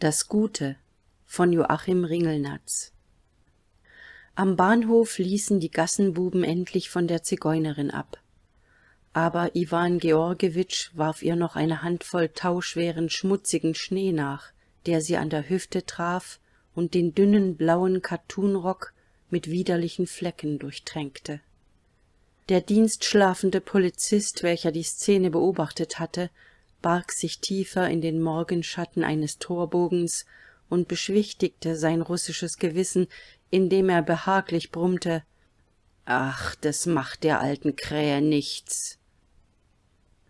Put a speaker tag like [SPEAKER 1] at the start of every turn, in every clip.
[SPEAKER 1] Das Gute von Joachim Ringelnatz Am Bahnhof ließen die Gassenbuben endlich von der Zigeunerin ab. Aber Iwan Georgewitsch warf ihr noch eine Handvoll tauschweren, schmutzigen Schnee nach, der sie an der Hüfte traf und den dünnen blauen Kattunrock mit widerlichen Flecken durchtränkte. Der dienstschlafende Polizist, welcher die Szene beobachtet hatte, barg sich tiefer in den morgenschatten eines torbogens und beschwichtigte sein russisches gewissen indem er behaglich brummte ach das macht der alten krähe nichts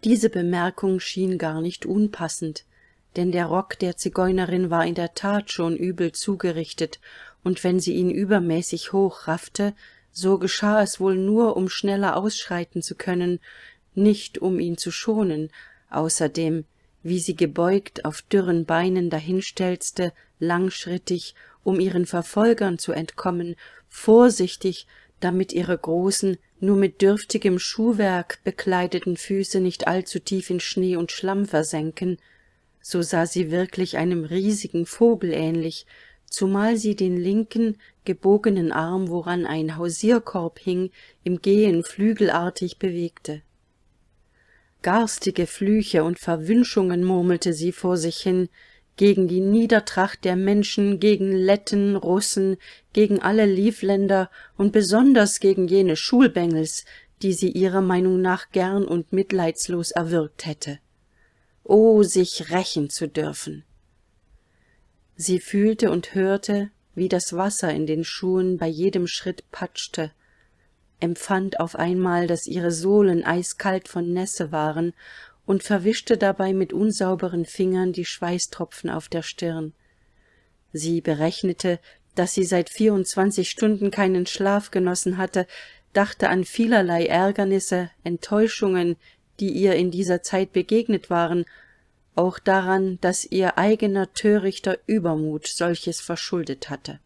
[SPEAKER 1] diese bemerkung schien gar nicht unpassend denn der rock der zigeunerin war in der tat schon übel zugerichtet und wenn sie ihn übermäßig hoch raffte so geschah es wohl nur um schneller ausschreiten zu können nicht um ihn zu schonen außerdem, wie sie gebeugt auf dürren beinen dahinstelzte, langschrittig, um ihren Verfolgern zu entkommen, vorsichtig, damit ihre großen, nur mit dürftigem Schuhwerk bekleideten Füße nicht allzu tief in Schnee und Schlamm versenken, so sah sie wirklich einem riesigen Vogel ähnlich, zumal sie den linken, gebogenen Arm, woran ein Hausierkorb hing, im Gehen flügelartig bewegte garstige flüche und verwünschungen murmelte sie vor sich hin gegen die niedertracht der menschen gegen letten russen gegen alle Liefländer und besonders gegen jene schulbengels die sie ihrer meinung nach gern und mitleidslos erwürgt hätte Oh, sich rächen zu dürfen sie fühlte und hörte wie das wasser in den schuhen bei jedem schritt patschte empfand auf einmal, dass ihre Sohlen eiskalt von Nässe waren und verwischte dabei mit unsauberen Fingern die Schweißtropfen auf der Stirn. Sie berechnete, dass sie seit vierundzwanzig Stunden keinen Schlaf genossen hatte, dachte an vielerlei Ärgernisse, Enttäuschungen, die ihr in dieser Zeit begegnet waren, auch daran, dass ihr eigener törichter Übermut solches verschuldet hatte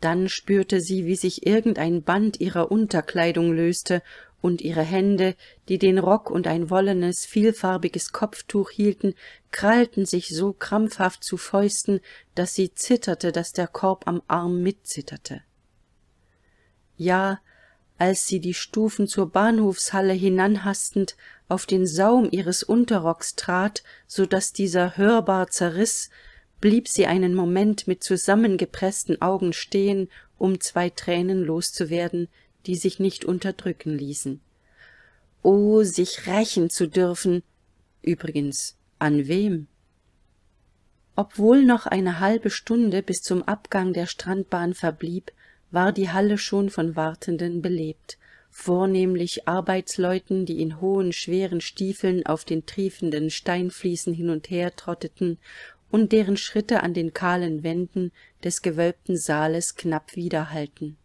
[SPEAKER 1] dann spürte sie, wie sich irgendein Band ihrer Unterkleidung löste und ihre Hände, die den Rock und ein wollenes, vielfarbiges Kopftuch hielten, krallten sich so krampfhaft zu Fäusten, daß sie zitterte, daß der Korb am Arm mitzitterte. Ja, als sie die Stufen zur Bahnhofshalle hinanhastend auf den Saum ihres Unterrocks trat, so daß dieser hörbar zerriss, blieb sie einen Moment mit zusammengepreßten Augen stehen, um zwei Tränen loszuwerden, die sich nicht unterdrücken ließen. Oh, sich rächen zu dürfen! Übrigens, an wem? Obwohl noch eine halbe Stunde bis zum Abgang der Strandbahn verblieb, war die Halle schon von Wartenden belebt, vornehmlich Arbeitsleuten, die in hohen, schweren Stiefeln auf den triefenden Steinfliesen hin und her trotteten und deren Schritte an den kahlen Wänden des gewölbten saales knapp widerhallten.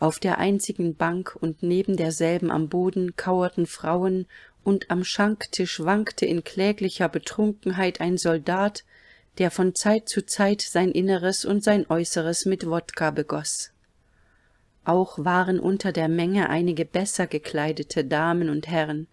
[SPEAKER 1] Auf der einzigen Bank und neben derselben am Boden kauerten Frauen und am Schanktisch wankte in kläglicher Betrunkenheit ein Soldat, der von Zeit zu Zeit sein Inneres und sein Äußeres mit Wodka begoss. Auch waren unter der Menge einige besser gekleidete Damen und Herren.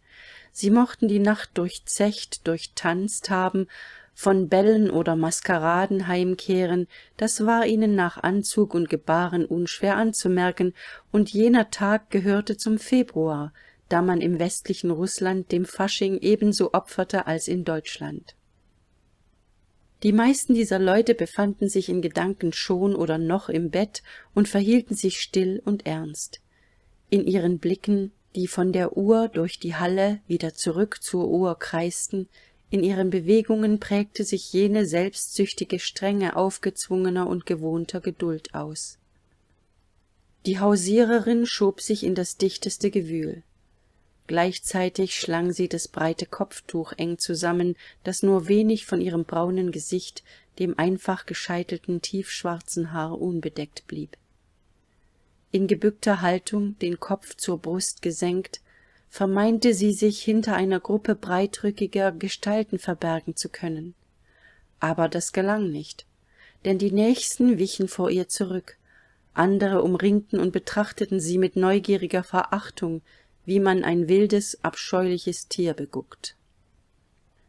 [SPEAKER 1] Sie mochten die Nacht durchzecht, durchtanzt haben von Bällen oder Maskeraden heimkehren, das war ihnen nach Anzug und Gebaren unschwer anzumerken, und jener Tag gehörte zum Februar, da man im westlichen Russland dem Fasching ebenso opferte als in Deutschland. Die meisten dieser Leute befanden sich in Gedanken schon oder noch im Bett und verhielten sich still und ernst. In ihren Blicken, die von der Uhr durch die Halle wieder zurück zur Uhr kreisten, in ihren Bewegungen prägte sich jene selbstsüchtige Strenge aufgezwungener und gewohnter Geduld aus. Die Hausiererin schob sich in das dichteste Gewühl. Gleichzeitig schlang sie das breite Kopftuch eng zusammen, das nur wenig von ihrem braunen Gesicht, dem einfach gescheitelten tiefschwarzen Haar unbedeckt blieb. In gebückter Haltung, den Kopf zur Brust gesenkt, vermeinte sie sich hinter einer Gruppe breitrückiger Gestalten verbergen zu können. Aber das gelang nicht, denn die Nächsten wichen vor ihr zurück, andere umringten und betrachteten sie mit neugieriger Verachtung, wie man ein wildes, abscheuliches Tier beguckt.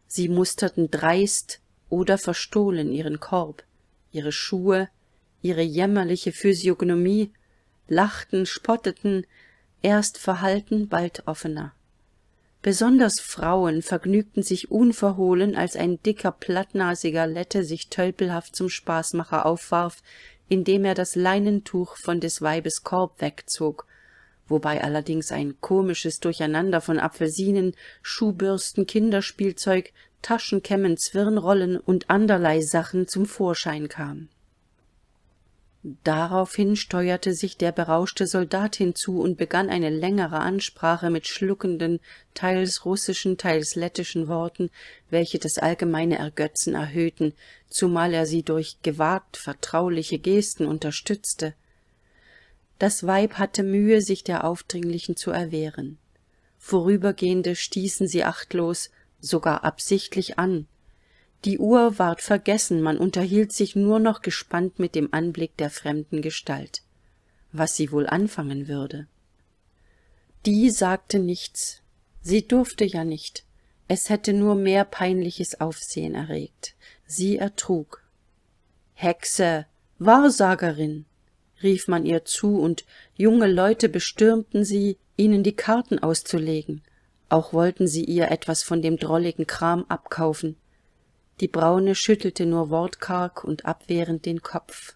[SPEAKER 1] Sie musterten dreist oder verstohlen ihren Korb, ihre Schuhe, ihre jämmerliche Physiognomie, lachten, spotteten, erst verhalten, bald offener. Besonders Frauen vergnügten sich unverhohlen, als ein dicker, plattnasiger Lette sich tölpelhaft zum Spaßmacher aufwarf, indem er das Leinentuch von des Weibes Korb wegzog, wobei allerdings ein komisches Durcheinander von Apfelsinen, Schuhbürsten, Kinderspielzeug, Taschenkämmen, Zwirnrollen und anderlei Sachen zum Vorschein kam daraufhin steuerte sich der berauschte soldat hinzu und begann eine längere ansprache mit schluckenden teils russischen teils lettischen worten welche das allgemeine ergötzen erhöhten zumal er sie durch gewagt vertrauliche gesten unterstützte das weib hatte mühe sich der aufdringlichen zu erwehren vorübergehende stießen sie achtlos sogar absichtlich an die uhr ward vergessen man unterhielt sich nur noch gespannt mit dem anblick der fremden gestalt was sie wohl anfangen würde die sagte nichts sie durfte ja nicht es hätte nur mehr peinliches aufsehen erregt sie ertrug hexe wahrsagerin rief man ihr zu und junge leute bestürmten sie ihnen die karten auszulegen auch wollten sie ihr etwas von dem drolligen kram abkaufen die Braune schüttelte nur wortkarg und abwehrend den Kopf.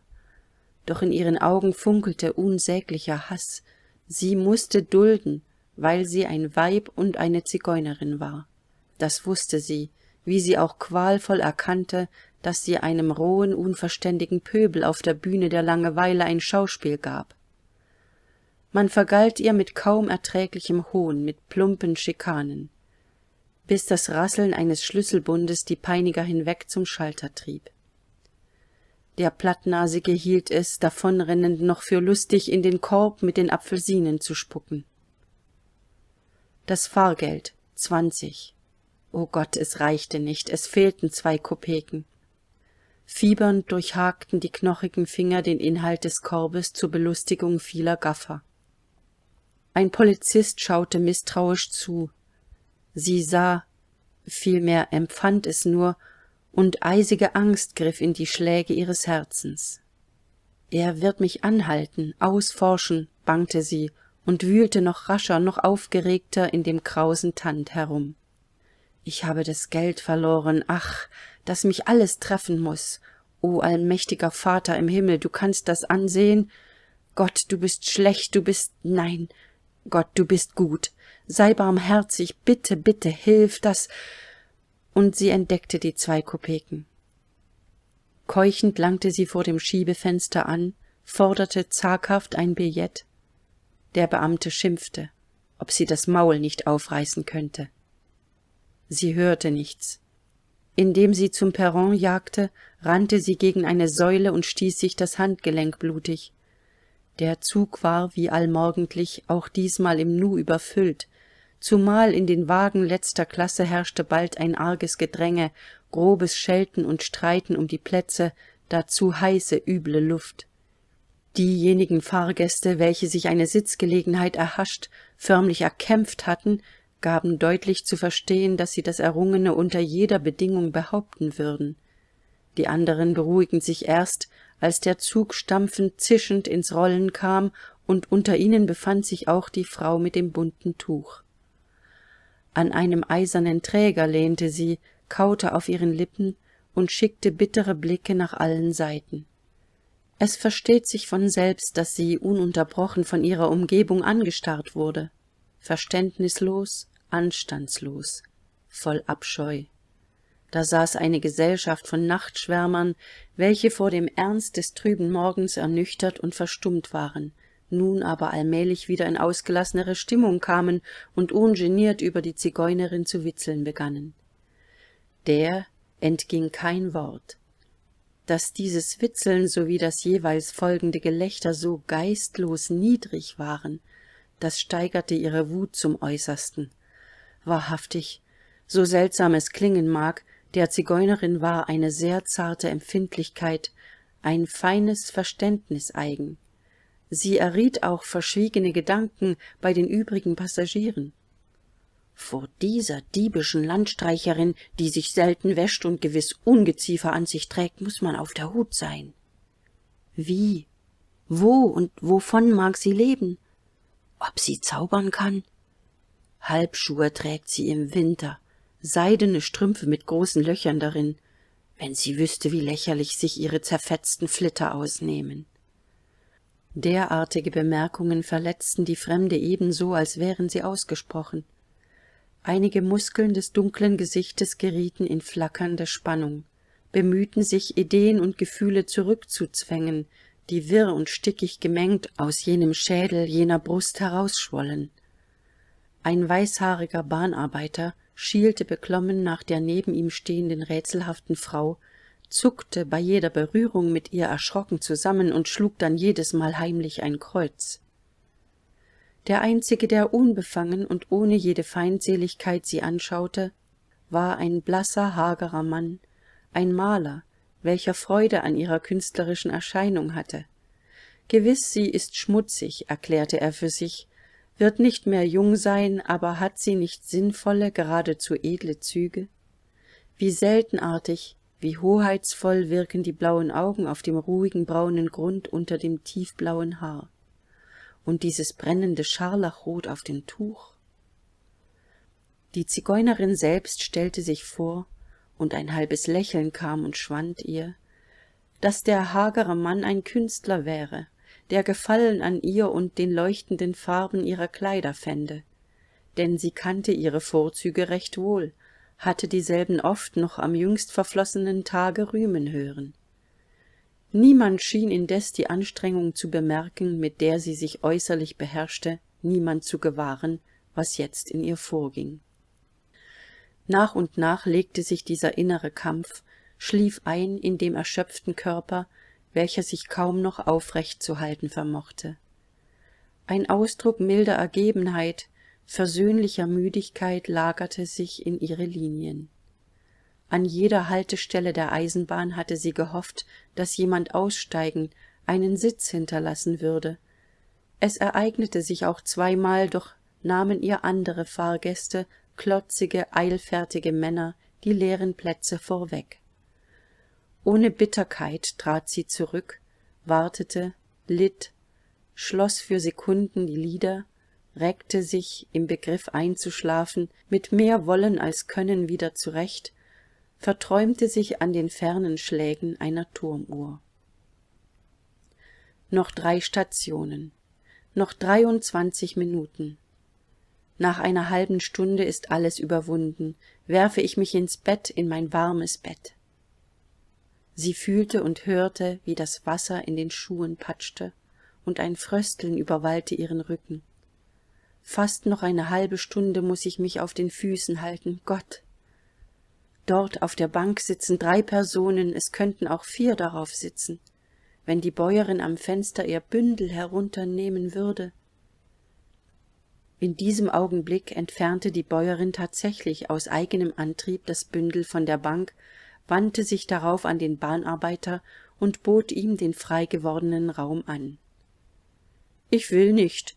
[SPEAKER 1] Doch in ihren Augen funkelte unsäglicher Hass. Sie musste dulden, weil sie ein Weib und eine Zigeunerin war. Das wusste sie, wie sie auch qualvoll erkannte, dass sie einem rohen, unverständigen Pöbel auf der Bühne der Langeweile ein Schauspiel gab. Man vergalt ihr mit kaum erträglichem Hohn, mit plumpen Schikanen bis das Rasseln eines Schlüsselbundes die Peiniger hinweg zum Schalter trieb. Der Plattnasige hielt es, davonrennend, noch für lustig, in den Korb mit den Apfelsinen zu spucken. Das Fahrgeld, zwanzig. O oh Gott, es reichte nicht, es fehlten zwei Kopeken. Fiebernd durchhakten die knochigen Finger den Inhalt des Korbes zur Belustigung vieler Gaffer. Ein Polizist schaute misstrauisch zu, Sie sah, vielmehr empfand es nur, und eisige Angst griff in die Schläge ihres Herzens. Er wird mich anhalten, ausforschen, bangte sie und wühlte noch rascher, noch aufgeregter in dem krausen Tand herum. Ich habe das Geld verloren, ach, dass mich alles treffen muß. O allmächtiger Vater im Himmel, du kannst das ansehen. Gott, du bist schlecht, du bist, nein, Gott, du bist gut sei barmherzig bitte bitte hilf das und sie entdeckte die zwei kopeken keuchend langte sie vor dem schiebefenster an forderte zaghaft ein billett der beamte schimpfte ob sie das maul nicht aufreißen könnte sie hörte nichts indem sie zum perron jagte rannte sie gegen eine säule und stieß sich das handgelenk blutig der zug war wie allmorgendlich auch diesmal im nu überfüllt zumal in den wagen letzter klasse herrschte bald ein arges gedränge grobes schelten und streiten um die plätze dazu heiße üble luft diejenigen fahrgäste welche sich eine sitzgelegenheit erhascht förmlich erkämpft hatten gaben deutlich zu verstehen daß sie das errungene unter jeder bedingung behaupten würden die anderen beruhigten sich erst als der zug stampfend zischend ins rollen kam und unter ihnen befand sich auch die frau mit dem bunten tuch an einem eisernen Träger lehnte sie, kaute auf ihren Lippen und schickte bittere Blicke nach allen Seiten. Es versteht sich von selbst, dass sie ununterbrochen von ihrer Umgebung angestarrt wurde, verständnislos, anstandslos, voll Abscheu. Da saß eine Gesellschaft von Nachtschwärmern, welche vor dem Ernst des trüben Morgens ernüchtert und verstummt waren, nun aber allmählich wieder in ausgelassenere Stimmung kamen und ungeniert über die Zigeunerin zu witzeln begannen. Der entging kein Wort. Dass dieses Witzeln sowie das jeweils folgende Gelächter so geistlos niedrig waren, das steigerte ihre Wut zum äußersten. Wahrhaftig, so seltsam es klingen mag, der Zigeunerin war eine sehr zarte Empfindlichkeit, ein feines Verständnis eigen. Sie erriet auch verschwiegene Gedanken bei den übrigen Passagieren. Vor dieser diebischen Landstreicherin, die sich selten wäscht und gewiss Ungeziefer an sich trägt, muß man auf der Hut sein. Wie, wo und wovon mag sie leben? Ob sie zaubern kann? Halbschuhe trägt sie im Winter, seidene Strümpfe mit großen Löchern darin, wenn sie wüsste, wie lächerlich sich ihre zerfetzten Flitter ausnehmen derartige bemerkungen verletzten die fremde ebenso als wären sie ausgesprochen einige muskeln des dunklen gesichtes gerieten in flackernde spannung bemühten sich ideen und gefühle zurückzuzwängen die wirr und stickig gemengt aus jenem schädel jener brust herausschwollen ein weißhaariger bahnarbeiter schielte beklommen nach der neben ihm stehenden rätselhaften frau zuckte bei jeder Berührung mit ihr erschrocken zusammen und schlug dann jedesmal heimlich ein Kreuz. Der einzige, der unbefangen und ohne jede Feindseligkeit sie anschaute, war ein blasser, hagerer Mann, ein Maler, welcher Freude an ihrer künstlerischen Erscheinung hatte. Gewiss, sie ist schmutzig, erklärte er für sich, wird nicht mehr jung sein, aber hat sie nicht sinnvolle, geradezu edle Züge? Wie seltenartig, wie hoheitsvoll wirken die blauen Augen auf dem ruhigen braunen Grund unter dem tiefblauen Haar. Und dieses brennende Scharlachrot auf dem Tuch. Die Zigeunerin selbst stellte sich vor, und ein halbes Lächeln kam und schwand ihr, dass der hagere Mann ein Künstler wäre, der Gefallen an ihr und den leuchtenden Farben ihrer Kleider fände, denn sie kannte ihre Vorzüge recht wohl, hatte dieselben oft noch am jüngst verflossenen tage rühmen hören niemand schien indes die anstrengung zu bemerken mit der sie sich äußerlich beherrschte niemand zu gewahren was jetzt in ihr vorging nach und nach legte sich dieser innere kampf schlief ein in dem erschöpften körper welcher sich kaum noch aufrecht zu halten vermochte ein ausdruck milder ergebenheit versöhnlicher müdigkeit lagerte sich in ihre linien an jeder haltestelle der eisenbahn hatte sie gehofft daß jemand aussteigen einen sitz hinterlassen würde es ereignete sich auch zweimal doch nahmen ihr andere fahrgäste klotzige eilfertige männer die leeren plätze vorweg ohne bitterkeit trat sie zurück wartete litt schloß für sekunden die Lieder reckte sich, im Begriff einzuschlafen, mit mehr Wollen als Können wieder zurecht, verträumte sich an den fernen Schlägen einer Turmuhr. Noch drei Stationen, noch dreiundzwanzig Minuten. Nach einer halben Stunde ist alles überwunden, werfe ich mich ins Bett, in mein warmes Bett. Sie fühlte und hörte, wie das Wasser in den Schuhen patschte, und ein Frösteln überwallte ihren Rücken fast noch eine halbe stunde muß ich mich auf den füßen halten gott dort auf der bank sitzen drei personen es könnten auch vier darauf sitzen wenn die bäuerin am fenster ihr bündel herunternehmen würde in diesem augenblick entfernte die bäuerin tatsächlich aus eigenem antrieb das bündel von der bank wandte sich darauf an den bahnarbeiter und bot ihm den frei gewordenen raum an ich will nicht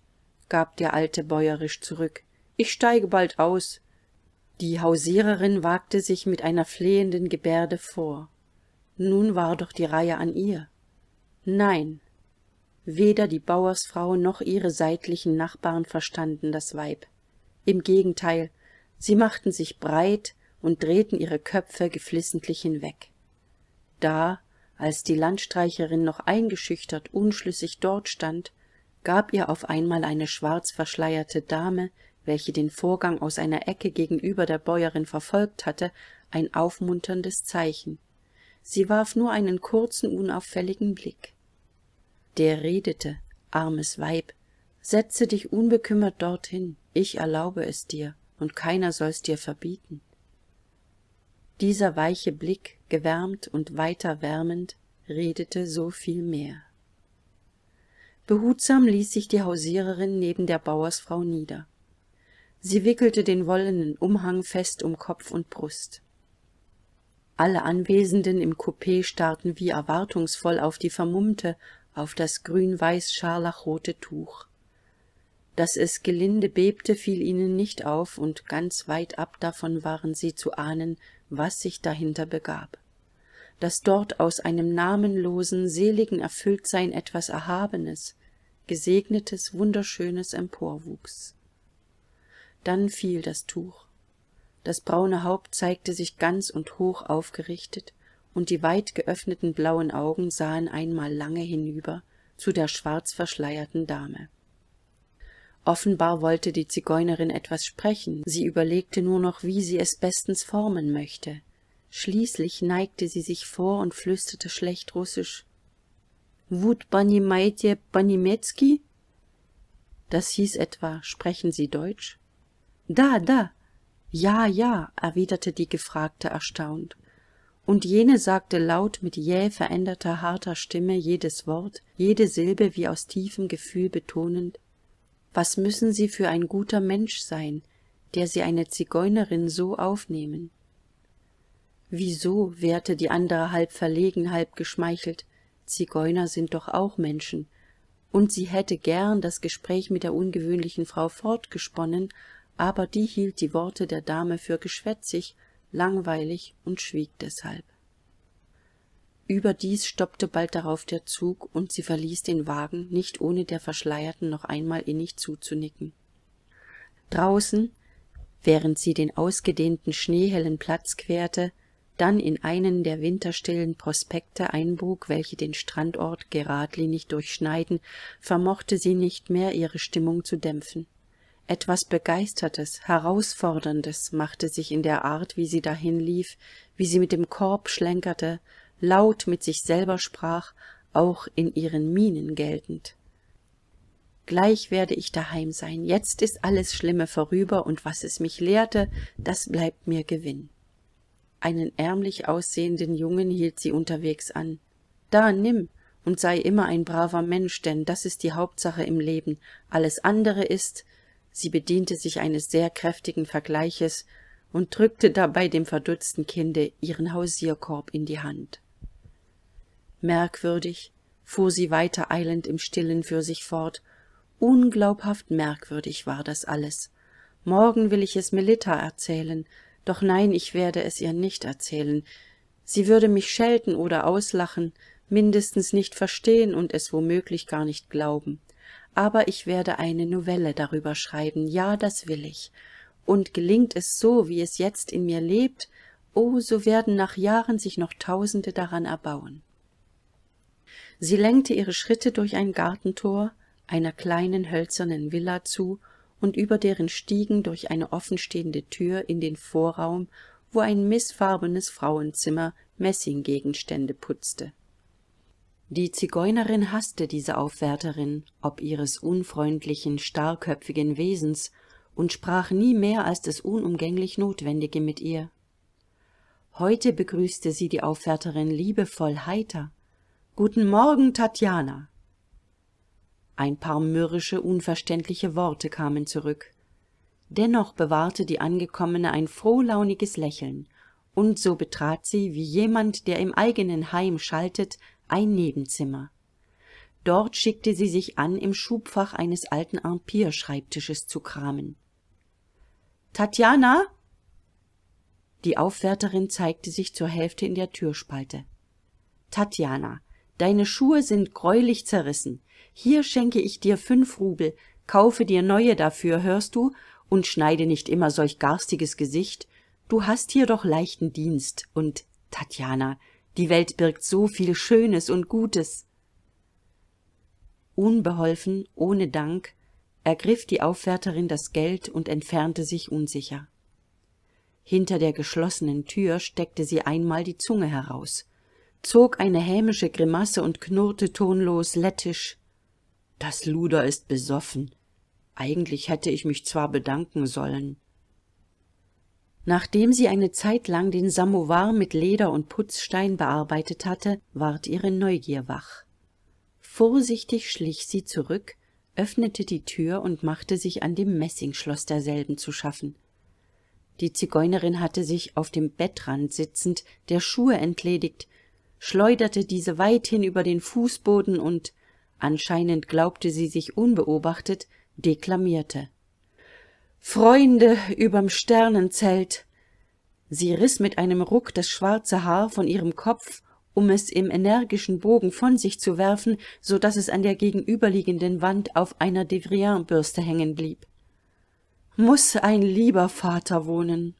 [SPEAKER 1] gab der alte bäuerisch zurück ich steige bald aus die hausiererin wagte sich mit einer flehenden gebärde vor nun war doch die reihe an ihr nein weder die bauersfrau noch ihre seitlichen nachbarn verstanden das weib im gegenteil sie machten sich breit und drehten ihre köpfe geflissentlich hinweg da als die landstreicherin noch eingeschüchtert unschlüssig dort stand gab ihr auf einmal eine schwarz verschleierte dame welche den vorgang aus einer ecke gegenüber der bäuerin verfolgt hatte ein aufmunterndes zeichen sie warf nur einen kurzen unauffälligen blick der redete armes weib setze dich unbekümmert dorthin ich erlaube es dir und keiner soll's dir verbieten dieser weiche blick gewärmt und weiter wärmend redete so viel mehr Behutsam ließ sich die Hausiererin neben der Bauersfrau nieder. Sie wickelte den wollenen Umhang fest um Kopf und Brust. Alle Anwesenden im Coupé starrten wie erwartungsvoll auf die Vermummte, auf das grün-weiß-scharlachrote Tuch. Dass es gelinde bebte, fiel ihnen nicht auf, und ganz weit ab davon waren sie zu ahnen, was sich dahinter begab daß dort aus einem namenlosen, seligen Erfülltsein etwas Erhabenes, Gesegnetes, Wunderschönes emporwuchs. Dann fiel das Tuch. Das braune Haupt zeigte sich ganz und hoch aufgerichtet, und die weit geöffneten blauen Augen sahen einmal lange hinüber zu der schwarz verschleierten Dame. Offenbar wollte die Zigeunerin etwas sprechen, sie überlegte nur noch, wie sie es bestens formen möchte – schließlich neigte sie sich vor und flüsterte schlecht russisch wut banimaitje banimetzki das hieß etwa sprechen sie deutsch da da ja ja erwiderte die gefragte erstaunt und jene sagte laut mit jäh veränderter harter stimme jedes wort jede silbe wie aus tiefem gefühl betonend was müssen sie für ein guter mensch sein der sie eine zigeunerin so aufnehmen Wieso? wehrte die andere halb verlegen, halb geschmeichelt. Zigeuner sind doch auch Menschen. Und sie hätte gern das Gespräch mit der ungewöhnlichen Frau fortgesponnen, aber die hielt die Worte der Dame für geschwätzig, langweilig und schwieg deshalb. Überdies stoppte bald darauf der Zug, und sie verließ den Wagen, nicht ohne der Verschleierten noch einmal innig zuzunicken. Draußen, während sie den ausgedehnten schneehellen Platz querte, dann in einen der winterstillen prospekte einbog welche den strandort geradlinig durchschneiden vermochte sie nicht mehr ihre stimmung zu dämpfen etwas begeistertes herausforderndes machte sich in der art wie sie dahin lief, wie sie mit dem korb schlenkerte laut mit sich selber sprach auch in ihren mienen geltend gleich werde ich daheim sein jetzt ist alles schlimme vorüber und was es mich lehrte das bleibt mir gewinn einen ärmlich aussehenden Jungen hielt sie unterwegs an. »Da, nimm!« und sei immer ein braver Mensch, denn das ist die Hauptsache im Leben. Alles andere ist, sie bediente sich eines sehr kräftigen Vergleiches und drückte dabei dem verdutzten Kinde ihren Hausierkorb in die Hand. Merkwürdig, fuhr sie weiter eilend im Stillen für sich fort, unglaubhaft merkwürdig war das alles. Morgen will ich es Melitta erzählen, doch nein, ich werde es ihr nicht erzählen. Sie würde mich schelten oder auslachen, mindestens nicht verstehen und es womöglich gar nicht glauben. Aber ich werde eine Novelle darüber schreiben, ja, das will ich. Und gelingt es so, wie es jetzt in mir lebt, oh, so werden nach Jahren sich noch Tausende daran erbauen. Sie lenkte ihre Schritte durch ein Gartentor einer kleinen hölzernen Villa zu und über deren stiegen durch eine offenstehende tür in den vorraum wo ein mißfarbenes frauenzimmer messinggegenstände putzte die zigeunerin haßte diese aufwärterin ob ihres unfreundlichen starrköpfigen wesens und sprach nie mehr als das unumgänglich notwendige mit ihr heute begrüßte sie die aufwärterin liebevoll heiter guten morgen tatjana ein paar mürrische unverständliche worte kamen zurück dennoch bewahrte die angekommene ein frohlauniges lächeln und so betrat sie wie jemand der im eigenen heim schaltet ein nebenzimmer dort schickte sie sich an im schubfach eines alten Ampir-Schreibtisches zu kramen tatjana die aufwärterin zeigte sich zur hälfte in der türspalte tatjana deine schuhe sind greulich zerrissen hier schenke ich dir fünf rubel kaufe dir neue dafür hörst du und schneide nicht immer solch garstiges gesicht du hast hier doch leichten dienst und tatjana die welt birgt so viel schönes und gutes unbeholfen ohne dank ergriff die aufwärterin das geld und entfernte sich unsicher hinter der geschlossenen tür steckte sie einmal die zunge heraus zog eine hämische grimasse und knurrte tonlos lettisch das luder ist besoffen eigentlich hätte ich mich zwar bedanken sollen nachdem sie eine zeit lang den samowar mit leder und putzstein bearbeitet hatte ward ihre neugier wach vorsichtig schlich sie zurück öffnete die tür und machte sich an dem messingschloß derselben zu schaffen die zigeunerin hatte sich auf dem bettrand sitzend der schuhe entledigt schleuderte diese weithin über den fußboden und anscheinend glaubte sie sich unbeobachtet deklamierte freunde überm sternenzelt sie riß mit einem ruck das schwarze haar von ihrem kopf um es im energischen bogen von sich zu werfen so daß es an der gegenüberliegenden wand auf einer devrientbürste hängen blieb muß ein lieber vater wohnen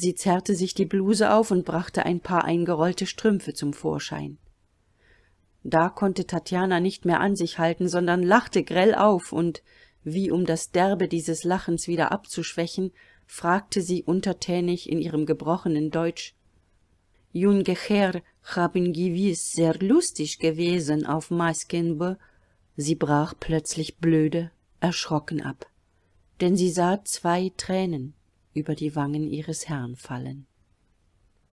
[SPEAKER 1] Sie zerrte sich die Bluse auf und brachte ein paar eingerollte Strümpfe zum Vorschein. Da konnte Tatjana nicht mehr an sich halten, sondern lachte grell auf und, wie um das Derbe dieses Lachens wieder abzuschwächen, fragte sie untertänig in ihrem gebrochenen Deutsch Junge Herr haben gewiss sehr lustig gewesen auf Maskenbe. Sie brach plötzlich blöde, erschrocken ab, denn sie sah zwei Tränen über die Wangen ihres Herrn fallen.